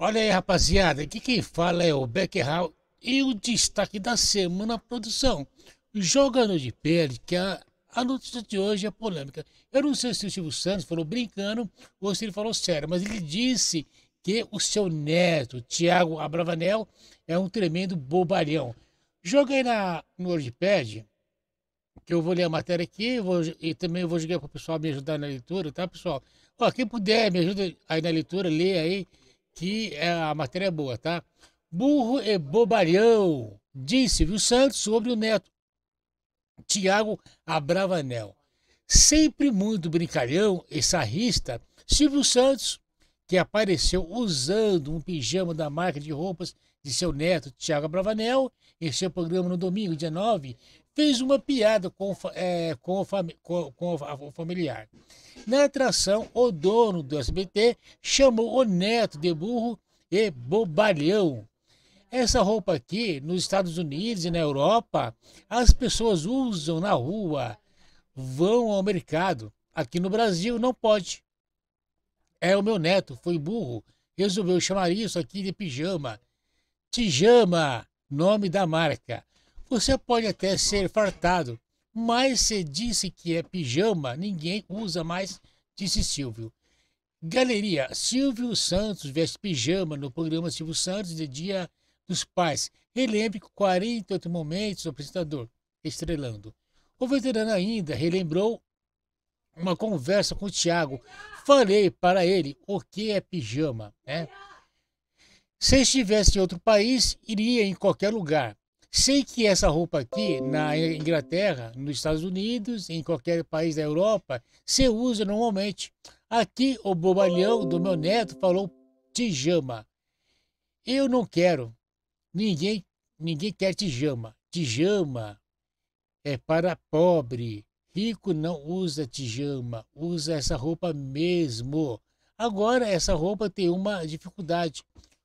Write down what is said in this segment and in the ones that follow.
Olha aí, rapaziada, aqui quem fala é o Becker Hall e o destaque da semana produção. Jogando de pele, que a, a notícia de hoje é polêmica. Eu não sei se o Silvio Santos falou brincando ou se ele falou sério, mas ele disse que o seu neto, Tiago Abravanel, é um tremendo bobalhão. Joguei na, no WordPad, que eu vou ler a matéria aqui vou, e também vou jogar para o pessoal me ajudar na leitura, tá, pessoal? Ó, quem puder, me ajuda aí na leitura, lê aí que é a matéria é boa, tá? Burro e bobalhão, diz Silvio Santos sobre o neto. Tiago Abravanel. Sempre muito brincalhão e sarrista, Silvio Santos, que apareceu usando um pijama da marca de roupas de seu neto, Tiago Abravanel, em seu programa no domingo, dia 9, fez uma piada com, é, com, a, fami com, com o familiar. Na atração, o dono do SBT chamou o neto de burro e bobalhão. Essa roupa aqui, nos Estados Unidos e na Europa, as pessoas usam na rua, vão ao mercado. Aqui no Brasil não pode. É o meu neto, foi burro, resolveu chamar isso aqui de pijama. Tijama, nome da marca. Você pode até ser fartado mas se disse que é pijama, ninguém usa mais, disse Silvio. Galeria, Silvio Santos veste pijama no programa Silvio Santos de Dia dos Pais. Relembre 48 momentos do apresentador, estrelando. O veterano ainda relembrou uma conversa com o Tiago. Falei para ele o que é pijama, né? Se estivesse em outro país, iria em qualquer lugar. Sei que essa roupa aqui, na Inglaterra, nos Estados Unidos, em qualquer país da Europa, se usa normalmente. Aqui, o bobalhão do meu neto falou tijama. Eu não quero. Ninguém, ninguém quer tijama. Tijama é para pobre. Rico não usa tijama, usa essa roupa mesmo. Agora, essa roupa tem uma dificuldade.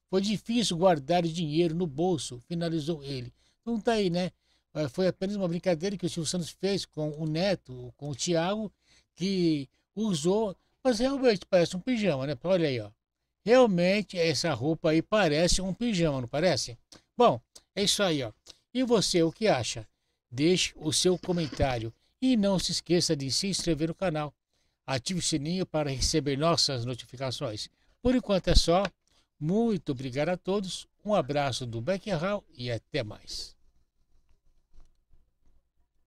Foi difícil guardar o dinheiro no bolso, finalizou ele não tá aí, né? É, foi apenas uma brincadeira que o Silvio Santos fez com o Neto, com o Tiago, que usou, mas realmente parece um pijama, né? Olha aí, ó. Realmente essa roupa aí parece um pijama, não parece? Bom, é isso aí, ó. E você, o que acha? Deixe o seu comentário e não se esqueça de se inscrever no canal. Ative o sininho para receber nossas notificações. Por enquanto é só. Muito obrigado a todos. Um abraço do Beckenhall e até mais.